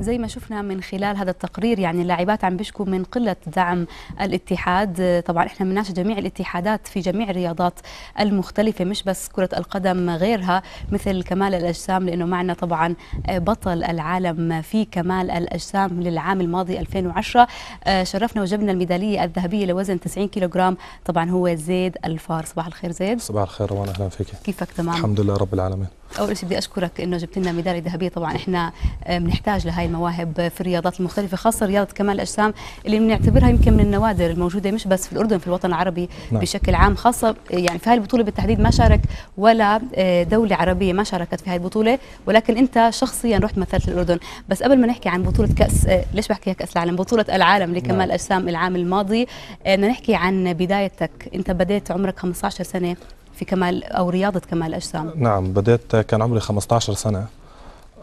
زي ما شفنا من خلال هذا التقرير يعني اللاعبات عم بيشكوا من قله دعم الاتحاد طبعا احنا بنناقش جميع الاتحادات في جميع الرياضات المختلفه مش بس كره القدم غيرها مثل كمال الاجسام لانه معنا طبعا بطل العالم في كمال الاجسام للعام الماضي 2010 آه، شرفنا وجبنا الميداليه الذهبيه لوزن 90 كيلوغرام طبعا هو زيد الفار صباح الخير زيد صباح الخير وانا اهلا فيك كيفك تمام الحمد لله رب العالمين اول شيء بدي اشكرك انه جبت لنا ميداليه ذهبيه طبعا احنا آه، بنحتاج لهي المواهب في الرياضات المختلفه خاصه رياضه كمال الاجسام اللي بنعتبرها يمكن من النوادر الموجوده مش بس في الاردن في الوطن العربي نعم. بشكل عام خاصه يعني في هاي البطوله بالتحديد ما شارك ولا آه، دوله عربيه ما شاركت في هاي البطوله ولكن انت شخصيا رحت مثلت الاردن بس قبل ما نحكي عن بطوله كاس آه، ليش بحكيها كاس العالم بطوله العالم لكمال نعم. الاجسام العام الماضي بدنا نحكي عن بدايتك انت بديت عمرك 15 سنه في كمال أو رياضة كمال الأجسام نعم بدأت كان عمري 15 سنة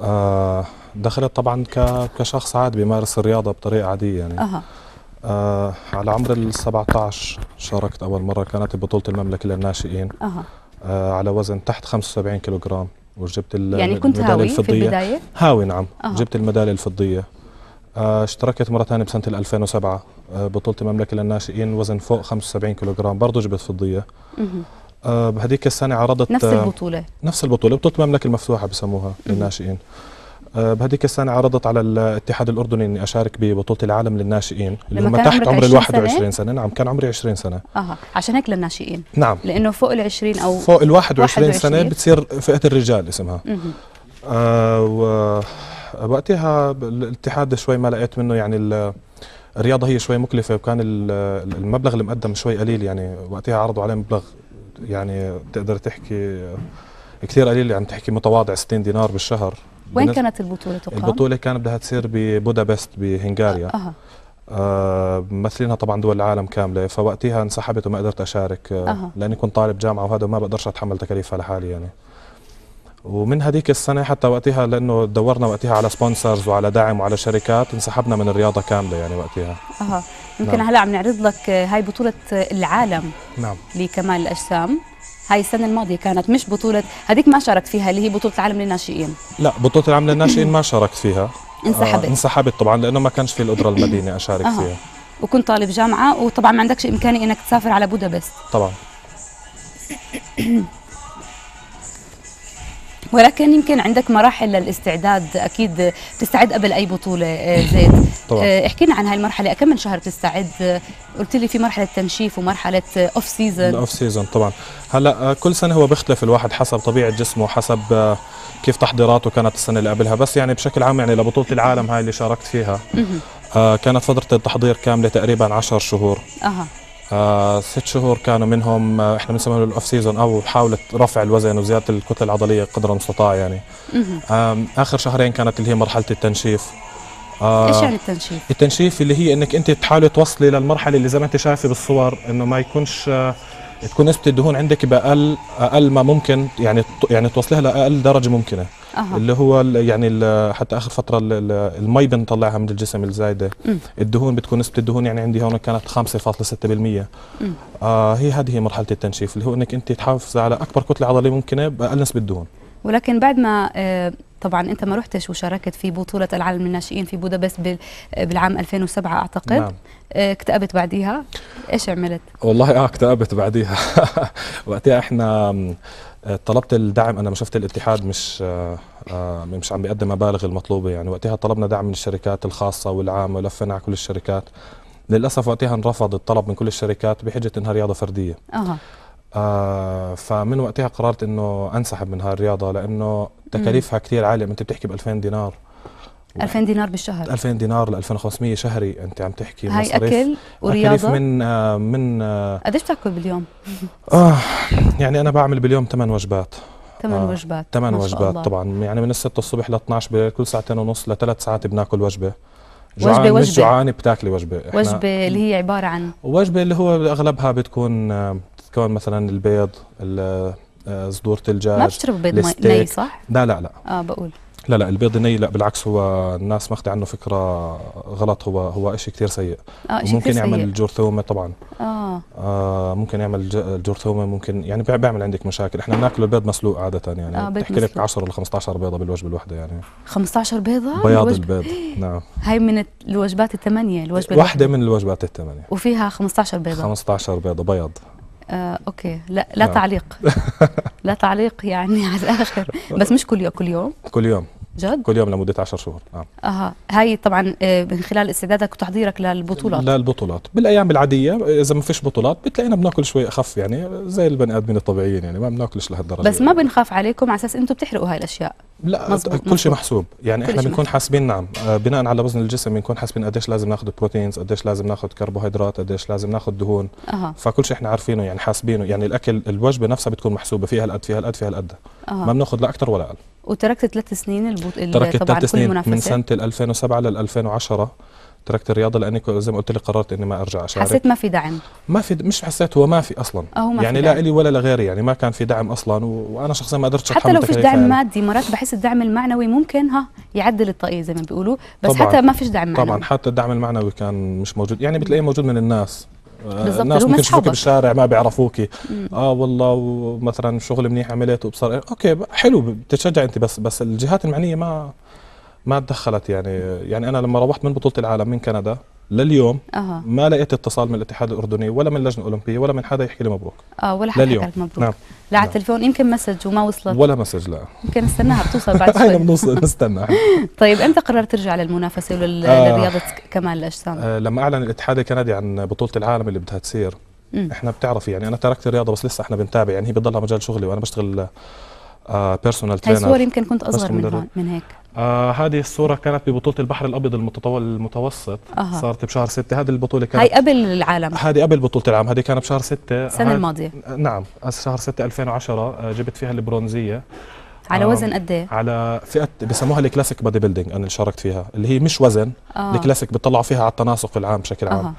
آه، دخلت طبعا كشخص عادي بيمارس الرياضة بطريقة عادية يعني أه. آه على عمر ال 17 شاركت أول مرة كانت ببطولة المملكة للناشئين أه. آه على وزن تحت 75 كيلوغرام وجبت يعني كنت هاوي الفضية. في البداية؟ هاوي نعم أه. جبت الميدالية الفضية آه اشتركت مرة ثانية بسنة 2007 آه بطولة المملكة للناشئين وزن فوق 75 كيلوغرام برضه جبت فضية أه. آه، بهذيك السنه عرضت نفس آه، البطوله نفس البطوله بطوله المملكه المفتوحه بسموها للناشئين آه، بهذيك السنة عرضت على الاتحاد الأردني إني أشارك ببطولة العالم للناشئين اللي هم تحت عمر ال 21 سنة؟, سنة نعم كان عمري 20 سنة أها عشان هيك للناشئين نعم لأنه فوق ال 20 أو فوق ال 21 سنة بتصير فئة الرجال اسمها آه و وقتها الاتحاد شوي ما لقيت منه يعني الرياضة هي شوي مكلفة وكان المبلغ اللي مقدم شوي قليل يعني وقتها عرضوا عليه مبلغ يعني تقدر تحكي كثير قليل يعني تحكي متواضع 60 دينار بالشهر وين كانت البطوله تقام؟ البطوله كانت بدها تصير ببودابست بهنغاريا اها آه ممثلينها طبعا دول العالم كامله فوقتها انسحبت وما قدرت اشارك آه لاني كنت طالب جامعه وهذا ما بقدرش اتحمل تكاليفها لحالي يعني ومن هذيك السنه حتى وقتها لانه دورنا وقتها على سبونسرز وعلى دعم وعلى شركات انسحبنا من الرياضه كامله يعني وقتها اها يمكن نعم. هلا عم نعرض لك آه، هاي بطوله العالم نعم لكمال الاجسام هاي السنة الماضية كانت مش بطولة هذيك ما شاركت فيها اللي هي بطولة العالم للناشئين لا بطولة العالم للناشئين ما شاركت فيها انسحبت آه انسحبت طبعا لأنه ما كانش في القدرة المدينة أشارك فيها وكنت طالب جامعة وطبعا ما عندكش إمكانية إنك تسافر على بودابست طبعا ولكن يمكن عندك مراحل للاستعداد اكيد تستعد قبل اي بطوله آه، زيد طبعا آه، احكي لنا عن هاي المرحله كم من شهر بتستعد قلت لي في مرحله تنشيف ومرحله اوف سيزون الاوف سيزون طبعا هلا آه، كل سنه هو بيختلف الواحد حسب طبيعه جسمه حسب كيف تحضيراته كانت السنه اللي قبلها بس يعني بشكل عام يعني لبطوله العالم هاي اللي شاركت فيها كانت فتره التحضير كامله تقريبا 10 شهور اها آه، ست شهور كانوا منهم آه، احنا بنسميهم الاوف سيزون او حاوله رفع الوزن وزياده الكتله العضليه قدر المستطاع يعني اخر شهرين كانت اللي هي مرحله التنشيف آه ايش يعني التنشيف؟ التنشيف اللي هي انك انت تحاولي توصلي للمرحله اللي زي ما انت شايفه بالصور انه ما يكونش آه تكون نسبه الدهون عندك باقل اقل ما ممكن يعني يعني توصلها لاقل درجه ممكنه أه. اللي هو يعني حتى اخر فتره المي بنطلعها من الجسم الزايده م. الدهون بتكون نسبه الدهون يعني عندي هون كانت 5.6% آه هي هذه هي مرحله التنشيف اللي هو انك انت تحافظ على اكبر كتله عضليه ممكنه باقل نسبه دهون ولكن بعد ما آه، طبعا انت ما رحتش وشاركت في بطوله العالم للناشئين في بودابست بالعام 2007 اعتقد نعم. آه، اكتئبت بعديها ايش عملت والله اه اكتئبت بعديها وقتها احنا طلبت الدعم انا ما شفت الاتحاد مش آه، آه، مش عم بيقدم مبالغ المطلوبه يعني وقتها طلبنا دعم من الشركات الخاصه والعامه ولفينا على كل الشركات للاسف وقتها انرفض الطلب من كل الشركات بحجه انها رياضه فرديه اها آه فمن وقتها قررت انه انسحب من هالرياضه لانه تكاليفها كثير عاليه انت بتحكي ب 2000 دينار 2000 يعني دينار بالشهر 2000 دينار ل 2500 شهري انت عم تحكي هاي اكل ورياضه من آه من آه قديش بتاكل باليوم؟ اه يعني انا بعمل باليوم ثمان وجبات ثمان آه وجبات ثمان وجبات الله. طبعا يعني من 6 الصبح ل 12 بليل كل ساعتين ونص لثلاث ساعات بناكل وجبه جوعان وجبة مش جوعانه بتاكلي وجبه إحنا وجبه اللي هي عباره عن وجبه اللي هو اغلبها بتكون آه، بتتكون مثلا البيض آه، صدوره الدجاج ما بتشرب بيض ني صح؟ لا لا لا اه بقول لا لا البيض الني لا بالعكس هو الناس ماخذه عنه فكره غلط هو هو شيء كثير سيء آه ممكن يعمل جرثومه طبعا آه. آه ممكن يعمل جرثومه ممكن يعني بيعمل عندك مشاكل احنا بناكل البيض مسلوق عاده يعني آه بتحكي لك 10 ل 15 بيضه بالوجبه الواحده يعني 15 بيضه بياض البيض نعم هاي من الوجبات الثمانيه الوجبه واحده من الوجبات الثمانيه وفيها 15 بيضه 15 بيضه بيض آه، اوكي لا لا آه. تعليق لا تعليق يعني على الاخر بس مش كل يوم كل يوم كل يوم جد؟ كل يوم لمدة 10 شهور نعم اها هاي طبعا آه، من خلال استعدادك وتحضيرك للبطولات للبطولات بالأيام العادية إذا ما فيش بطولات بتلاقينا بناكل شوي أخف يعني زي البني آدمين الطبيعيين يعني ما بناكلش لهالدرجة بس ما يعني. بنخاف عليكم على أساس أنتم بتحرقوا هاي الأشياء لا مزبوط. كل شيء محسوب يعني احنا بنكون حاسبين نعم آه، بناء على وزن الجسم بنكون حاسبين قديش لازم ناخذ بروتينز قديش لازم ناخذ كربوهيدرات قديش لازم ناخذ دهون أه. فكل شيء احنا عارفينه يعني حاسبينه يعني الاكل الوجبه نفسها بتكون محسوبه فيها هالقد فيها هالقد فيها هالقد أه. ما بناخذ لا اكثر ولا اقل وتركت ثلاث سنين مضبوط تركت ثلاث سنين من سنه 2007 لل 2010 تركت الرياضه لاني زي ما قلت لك قررت اني ما ارجع اشارك حسيت ما في دعم ما في مش حسيت هو ما في اصلا أو ما يعني في لا الي ولا لغيري يعني ما كان في دعم اصلا و... وانا شخصيا ما قدرتش حتى لو فيش دعم يعني. مادي مرات بحس الدعم المعنوي ممكن ها يعدل الطاقيه زي ما بيقولوا بس طبعًا حتى ما فيش دعم معنوي طبعا حتى الدعم المعنوي كان مش موجود يعني بتلاقيه موجود من الناس آه، بالزبط. الناس ممكن تشوفك بالشارع ما بيعرفوكي اه والله ومثلا شغل منيح عملته وبصر إيه، اوكي حلو بتشجع انت بس بس الجهات المعنيه ما ما تدخلت يعني يعني انا لما روحت من بطوله العالم من كندا لليوم أه. ما لقيت اتصال من الاتحاد الاردني ولا من اللجنه الاولمبيه ولا من حدا يحكي لي مبروك اه ولا حدا لليوم مبروك نعم. لا على نعم. التليفون يمكن مسج وما وصلت ولا مسج لا يمكن استناها بتوصل بعد أيوة، شوي احنا بنوصل نستنى طيب امتى قررت ترجع للمنافسه ولرياضه آه. كمال الاجسام؟ آه لما اعلن الاتحاد الكندي عن بطوله العالم اللي بدها تصير مم. احنا بتعرفي يعني انا تركت الرياضه بس لسه احنا بنتابع يعني هي بتضلها مجال شغلي وانا بشتغل بيرسونال آه، ترينر هاي صور يمكن كنت اصغر من هون من هيك آه هذه الصورة كانت ببطولة البحر الأبيض المتطول المتوسط أه. صارت بشهر ستة هذه البطولة كانت هي قبل العالم هذه قبل بطولة العالم هذه كانت بشهر ستة السنة آه، الماضية نعم شهر ستة 2010 آه، جبت فيها البرونزية على وزن قد ايه؟ على فئه بسموها الكلاسيك بادي بيلدينج انا اللي شاركت فيها اللي هي مش وزن آه. الكلاسيك بيطلعوا فيها على التناسق العام بشكل عام آه.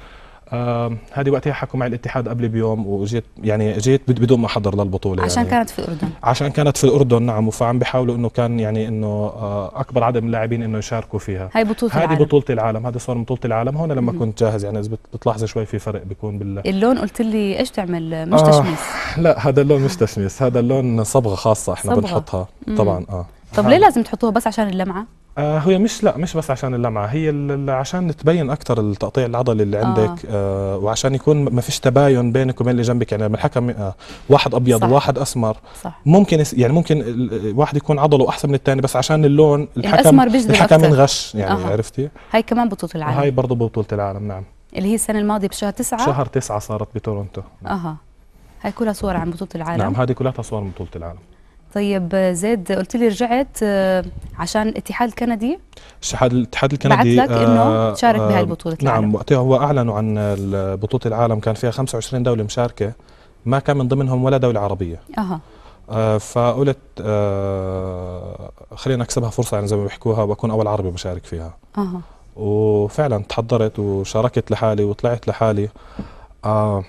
هذه وقتها حكوا معي الاتحاد قبل بيوم وجيت يعني جيت بدون ما احضر للبطوله يعني. عشان يعني كانت في الاردن عشان كانت في الاردن نعم فعم بيحاولوا انه كان يعني انه آه، اكبر عدد من اللاعبين انه يشاركوا فيها هاي بطوله هذه بطوله العالم هذا صار بطوله العالم هون لما م. كنت جاهز يعني اذا بتلاحظي شوي في فرق بيكون بال اللون قلت لي ايش تعمل مش آه تشميس لا هذا اللون مش تشميس هذا اللون صبغه خاصه احنا صبغة. بنحطها طبعا اه طب ليه لازم تحطوها بس عشان اللمعه آه هي مش لا مش بس عشان اللمعه هي عشان تبين اكثر التقطيع العضلي اللي عندك آه. آه وعشان يكون ما فيش تباين بينك وبين اللي جنبك يعني لما الحكم آه واحد ابيض صح. وواحد اسمر صح. ممكن يعني ممكن واحد يكون عضله احسن من الثاني بس عشان اللون يعني الحكم الحكم انغش يعني آه. عرفتي هاي كمان بطوله العالم هاي برضه بطوله العالم نعم اللي هي السنه الماضيه بشهر تسعة شهر تسعة صارت بتورونتو اها هاي كلها صور عن بطوله العالم نعم هذه كلها صور من بطوله العالم طيب زيد قلت لي رجعت آه، عشان الاتحاد الكندي الاتحاد الاتحاد الكندي بعت لك آه، انه تشارك آه، بهاي البطوله العالم. نعم وقتها هو اعلنوا عن بطوله العالم كان فيها 25 دوله مشاركه ما كان من ضمنهم ولا دوله عربيه اها فقلت خلينا اكسبها فرصه يعني زي ما بيحكوها واكون اول عربي بشارك فيها اها وفعلا تحضرت وشاركت لحالي وطلعت لحالي آه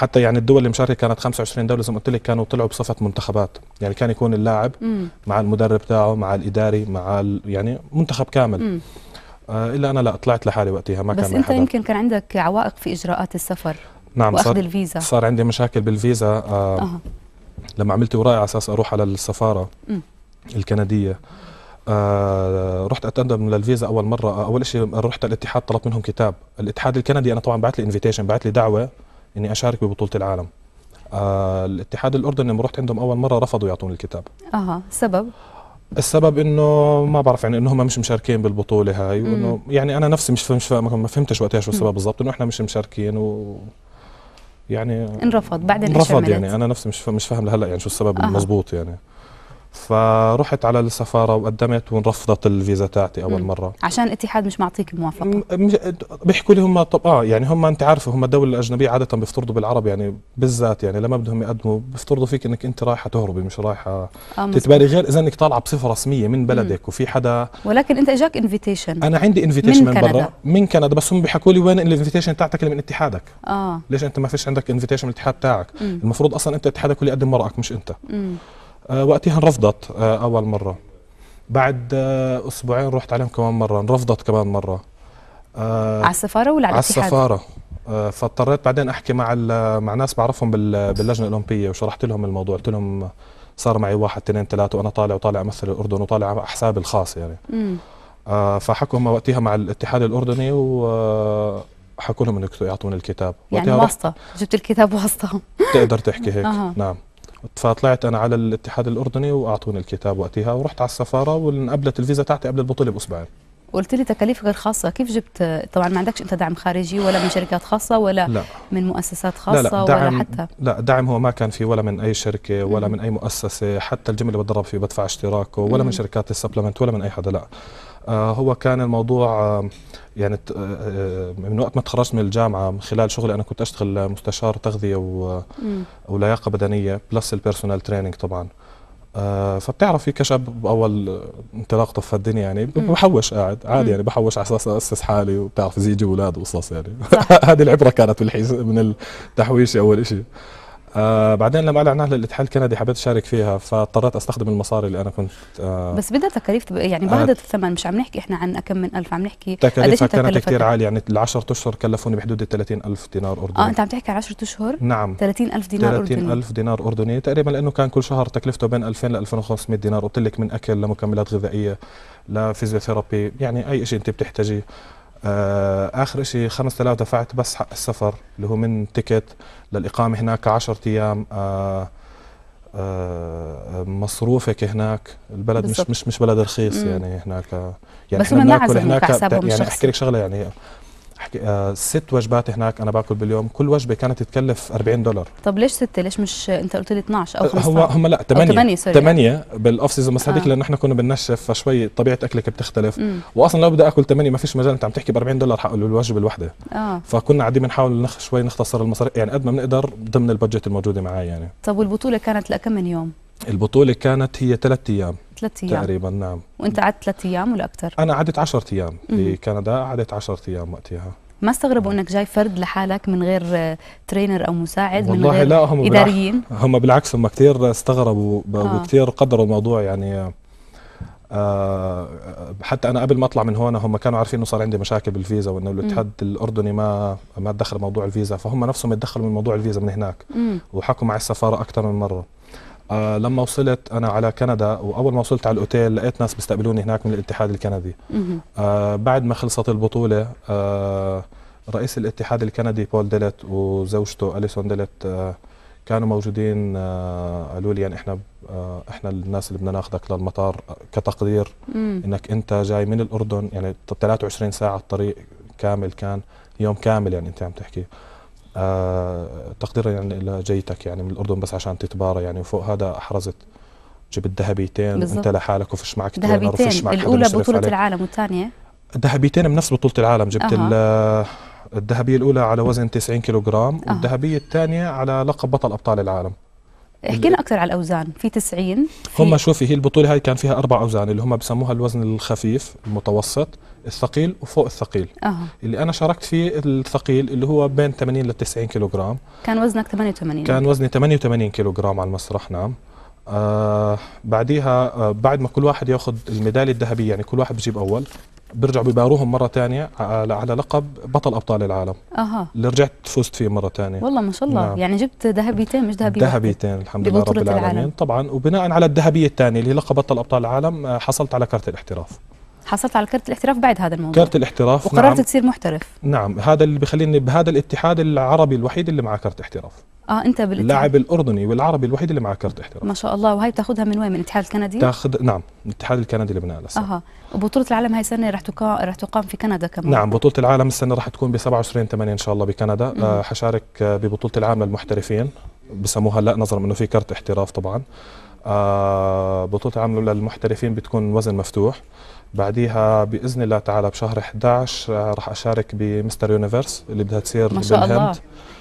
حتى يعني الدول اللي مشاركه كانت 25 دوله زي ما قلت لك كانوا طلعوا بصفه منتخبات يعني كان يكون اللاعب مم. مع المدرب تاعه مع الاداري مع يعني منتخب كامل مم. آه، الا انا لا طلعت لحالي وقتها ما بس كان بس انت يمكن كان عندك عوائق في اجراءات السفر نعم واخذ صار الفيزا صار عندي مشاكل بالفيزا آه أه. لما عملت وراي على اساس اروح على السفاره مم. الكنديه آه رحت اتقدم للفيزا اول مره آه، اول شيء رحت الاتحاد طلبت منهم كتاب الاتحاد الكندي انا طبعا بعت لي انفيتيشن بعت لي دعوه اني اشارك ببطوله العالم آه الاتحاد الاردني لما رحت عندهم اول مره رفضوا يعطوني الكتاب اها السبب السبب انه ما بعرف يعني انه هم مش مشاركين بالبطوله هاي وانه يعني انا نفسي مش مش ما فهمتش وقتها شو السبب بالضبط انه احنا مش مشاركين و يعني انرفض بعد انرفض يعني انا نفسي مش مش فاهم لهلا يعني شو السبب آه. المضبوط يعني فرحت على السفاره وقدمت ورفضت الفيزا تاعتي اول مره عشان الاتحاد مش معطيك موافقه بيحكوا لي هم طب اه يعني هم انت عارفه هم الدوله الاجنبيه عاده بيفترضوا بالعرب يعني بالذات يعني لما بدهم يقدموا بيفترضوا فيك انك انت رايحه تهربي مش رايحه آه، تتبالي غير اذا انك طالعه بصفه رسميه من بلدك وفي حدا ولكن انت اجاك انفيتيشن انا عندي انفيتيشن من, من برا من كندا بس هم بيحكوا لي وين الانفيتيشن تاعتك اللي من اتحادك اه ليش انت ما فيش عندك انفيتيشن من الاتحاد تاعك المفروض اصلا انت اتحادك اللي يقدم ورقك مش انت مم. آه، وقتها انرفضت آه، اول مره بعد آه، اسبوعين رحت عليهم كمان مره انرفضت كمان مره على السفاره ولا على الاتحاد؟ على السفاره فاضطريت بعدين احكي مع مع ناس بعرفهم باللجنه الاولمبيه وشرحت لهم الموضوع قلت لهم صار معي واحد اثنين ثلاثه وانا طالع وطالع امثل الاردن وطالع على حسابي الخاص يعني فحكوا هم وقتها مع الاتحاد الاردني وحكوا لهم انه يعطوني الكتاب يعني واسطه جبت الكتاب واسطه تقدر تحكي هيك أه. نعم فطلعت انا على الاتحاد الاردني واعطوني الكتاب وقتها ورحت على السفاره وانقبلت الفيزا تاعتي قبل البطوله باسبوعين قلت لي تكاليفك الخاصه كيف جبت طبعا ما عندكش انت دعم خارجي ولا من شركات خاصه ولا لا. من مؤسسات خاصه لا لا دعم ولا حتى لا دعم هو ما كان في ولا من اي شركه ولا مم. من اي مؤسسه حتى الجيم اللي بتدرب فيه بدفع اشتراكه ولا مم. من شركات السبلمنت ولا من اي حدا لا آه، هو كان الموضوع آه، يعني آه، من وقت ما تخرجت من الجامعه من خلال شغلي انا كنت اشتغل مستشار تغذيه و... ولياقه بدنيه بلس البيرسونال تريننج طبعا فبتعرف في كشب باول انطلاقته في الدنيا يعني بحوش قاعد عادي يعني بحوش على اساس اسس حالي وبتعرف زيجي اولاد وقصص يعني هذه العبره كانت من التحويشه اول شيء آه بعدين لما اعلن للاتحاد الكندي حبيت اشارك فيها فاضطريت استخدم المصاري اللي انا كنت آه بس بدها تكاليف يعني بعد آه الثمن مش عم نحكي احنا عن كم من الف عم نحكي تكاليفها كانت كثير عاليه يعني ال 10 اشهر كلفوني بحدود ال 30000 دينار اردني اه انت عم تحكي عن 10 اشهر نعم 30000 دينار 30 اردني 30000 دينار اردني تقريبا لانه كان كل شهر تكلفته بين 2000 ل 2500 دينار قلت لك من اكل لمكملات غذائيه لفيزيوثيرابي يعني اي شيء انت بتحتاجيه آه، اخر شيء 5000 دفعت بس حق السفر اللي هو من تيكت للاقامه هناك 10 ايام آه آه مصروفك هناك البلد بالزبط. مش مش مش بلد رخيص مم. يعني هناك يعني بس احنا بناكل هناك يعني احكي لك شغله يعني أحكي آه، ست وجبات هناك انا باكل باليوم كل وجبه كانت تكلف 40 دولار طب ليش ستة ليش مش انت قلت لي 12 او 15 آه، هو هم لا 8 8 سوري 8 بالاوف سيزون بس هذيك آه. لانه احنا كنا بننشف فشوي طبيعه اكلك بتختلف مم. واصلا لو بدي اكل 8 ما فيش مجال انت عم تحكي ب 40 دولار حق الوجبه الواحده آه. فكنا قاعدين بنحاول نخ شوي نختصر المصاريف يعني قد ما بنقدر ضمن البادجت الموجوده معي يعني طب والبطوله كانت لكم من يوم البطوله كانت هي ثلاث ايام ثلاث ايام تقريبا نعم وانت قعدت ثلاث ايام ولا اكثر انا قعدت 10 ايام بكندا قعدت 10 ايام وقتها ما استغربوا انك جاي فرد لحالك من غير ترينر او مساعد من غير لا هم اداريين هم بالعكس هم كثير استغربوا آه. وكثير قدروا الموضوع يعني آه حتى انا قبل ما اطلع من هون هم كانوا عارفين انه صار عندي مشاكل بالفيزا وانه الاتحاد الاردني ما ما تدخل موضوع الفيزا فهم نفسهم يتدخلوا من موضوع الفيزا من هناك وحكوا مع السفاره اكثر من مره آه، لما وصلت انا على كندا واول ما وصلت على الاوتيل لقيت ناس بيستقبلوني هناك من الاتحاد الكندي آه بعد ما خلصت البطوله آه رئيس الاتحاد الكندي بول ديلت وزوجته اليسون ديلت آه كانوا موجودين آه قالوا لي يعني احنا آه احنا الناس اللي بدنا ناخذك للمطار آه، كتقدير مم. انك انت جاي من الاردن يعني 23 ساعه الطريق كامل كان يوم كامل يعني انت عم تحكي آه، تقديرا يعني لجيتك يعني من الاردن بس عشان تتبارى يعني وفوق هذا احرزت جبت ذهبيتين انت لحالك وفش معك ذهبيتين الاولى بطوله عليك. العالم والثانيه ذهبيتين بنفس بطوله العالم جبت أه. الذهبيه الاولى على وزن 90 كيلوغرام والذهبيه الثانيه على لقب بطل ابطال العالم احكي لنا اكثر على الاوزان في 90 هم شوفي هي البطوله هاي كان فيها اربع اوزان اللي هم بسموها الوزن الخفيف المتوسط الثقيل وفوق الثقيل أوه. اللي انا شاركت فيه الثقيل اللي هو بين 80 ل 90 كيلوغرام كان وزنك 88 كان وزني 88 كيلوغرام على المسرح نعم آه بعديها آه بعد ما كل واحد ياخذ الميداليه الذهبيه يعني كل واحد بجيب اول بيرجعوا بباروهم مره ثانيه آه، آه، على لقب بطل ابطال العالم اها اللي رجعت فزت فيه مره ثانيه والله ما شاء الله نعم. يعني جبت ذهبيتين مش ذهبيتين ذهبيتين الحمد لله رب العالمين العالم. طبعا وبناء على الذهبيه الثانيه اللي لقب بطل ابطال العالم آه، حصلت على كرت الاحتراف حصلت على كرت الاحتراف بعد هذا الموضوع كرت الاحتراف وقررت نعم. تصير محترف نعم هذا اللي بخليني بهذا الاتحاد العربي الوحيد اللي معاه كرت احتراف اه انت بالاتحاد اللاعب الاردني والعربي الوحيد اللي معاه كرت احتراف ما شاء الله وهي بتاخذها من وين من الاتحاد الكندي تاخذ نعم من الاتحاد الكندي لبناء الاساس اها وبطوله العالم هاي السنه رح تقام رح تقام في كندا كمان نعم بطوله العالم السنه رح تكون ب 27 8 ان شاء الله بكندا آه حشارك آه، ببطوله العالم للمحترفين بسموها هلا نظرا انه في كرت احتراف طبعا آه بطوله العالم للمحترفين بتكون وزن مفتوح بعديها باذن الله تعالى بشهر 11 آه راح اشارك بمستر يونيفرس اللي بدها تصير ما شاء بالهند الله.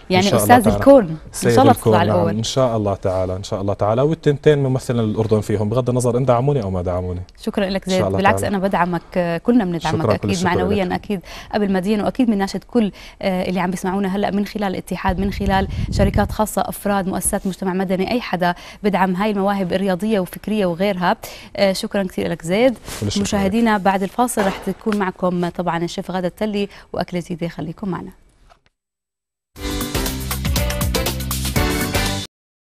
يعني استاذ الكون ان شاء الله تطلع نعم، الاول ان شاء الله تعالى ان شاء الله تعالى والتنتين ممثلا الاردن فيهم بغض النظر ان دعموني او ما دعموني شكرا لك زيد بالعكس تعالى. انا بدعمك آه، كلنا بندعمك اكيد معنويا لك. اكيد قبل مدينه واكيد بنناشد كل آه، اللي عم بيسمعونا هلا من خلال الاتحاد من خلال شركات خاصه افراد مؤسسات مجتمع مدني اي حدا بدعم هاي المواهب الرياضيه وفكريه وغيرها آه، شكرا كثير لك زيد مشاهدينا بعد الفاصل رح تكون معكم طبعا الشيف غاده التلي واكله جديده خليكم معنا